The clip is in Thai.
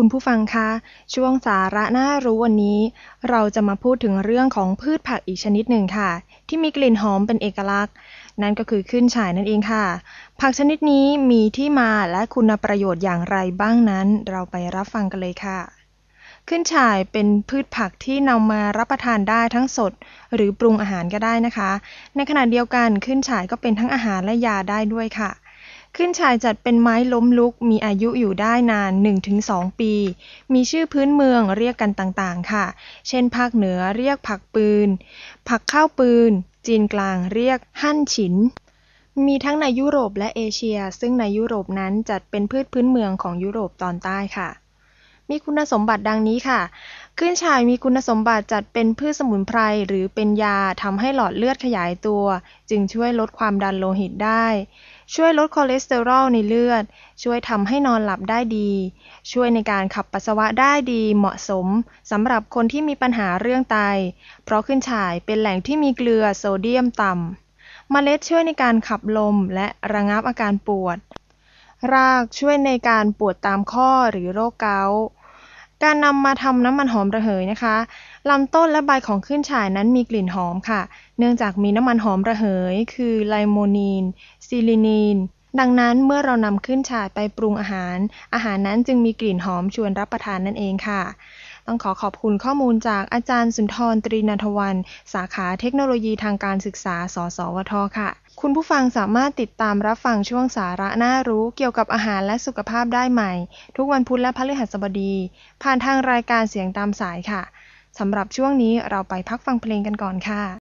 คุณผู้ฟังคะ ช่วงสาระน่ารู้วันนี้ เราจะมาพูดถึงเรื่องของพืชผักอีกชนิดหนึ่งค่ะ ที่มีกลิ่นหอมเป็นเอกลักษณ์ นั่นก็คือขึ้นฉ่ายนั่นเองค่ะ ผักชนิดนี้มีที่มาและคุณประโยชน์อย่างไรบ้างนั้น เราไปรับฟังกันเลยค่ะ ขึ้นฉ่ายเป็นพืชผักที่นำมารับประทานได้ทั้งสด หรือปรุงอาหารก็ได้นะคะ ในขณะเดียวกันขึ้นฉ่ายก็เป็นทั้งอาหารและยาได้ด้วยค่ะขึ้นฉายจัดเป็นไม้ล้มลุกมีอายุอยู่ได้นาน1-2 ปี มีชื่อพื้นเมืองเรียกกันต่างๆ ค่ะ เช่นภาคเหนือเรียกผักปืน ผักข้าวปืน จีนกลางเรียกหั่นฉินมีทั้งในยุโรปและเอเชียซึ่งในยุโรปนั้นจัดเป็นพืชพื้นเมืองของยุโรปตอนใต้ค่ะ มีคุณสมบัติดังนี้ค่ะขึ้นฉายมีคุณสมบัติจัดเป็นพืชสมุนไพร หรือเป็นยาทำให้หลอดเลือดขยายตัว จึงช่วยลดความดันโลหิตได้ช่วยลดคอเลสเตอรอลในเลือด ช่วยทำให้นอนหลับได้ดี ช่วยในการขับปัสสาวะได้ดีเหมาะสมสำหรับคนที่มีปัญหาเรื่องไต เพราะขึ้นฉ่ายเป็นแหล่งที่มีเกลือโซเดียมต่ำมเมล็ดช่วยในการขับลมและระงับอาการปวด รากช่วยในการปวดตามข้อหรือโรคเกาต์การนำมาทำน้ำมันหอมระเหยนะคะลำต้นและใบของขึ้นฉ่ายนั้นมีกลิ่นหอมค่ะ เนื่องจากมีน้ำมันหอมระเหย คือไลโมนีน ซิลินีน ดังนั้นเมื่อเรานำขึ้นฉ่ายไปปรุงอาหาร อาหารนั้นจึงมีกลิ่นหอมชวนรับประทานนั่นเองค่ะต้องขอขอบคุณข้อมูลจากอาจารย์สุนทรตรีนันทวัน สาขาเทคโนโลยีทางการศึกษา สสวท ค่ะ คุณผู้ฟังสามารถติดตามรับฟังช่วงสาระน่ารู้เกี่ยวกับอาหารและสุขภาพได้ใหม่ ทุกวันพุธและพฤหัสบดี ผ่านทางรายการเสียงตามสายค่ะ สำหรับช่วงนี้เราไปพักฟังเพลงกันก่อนค่ะ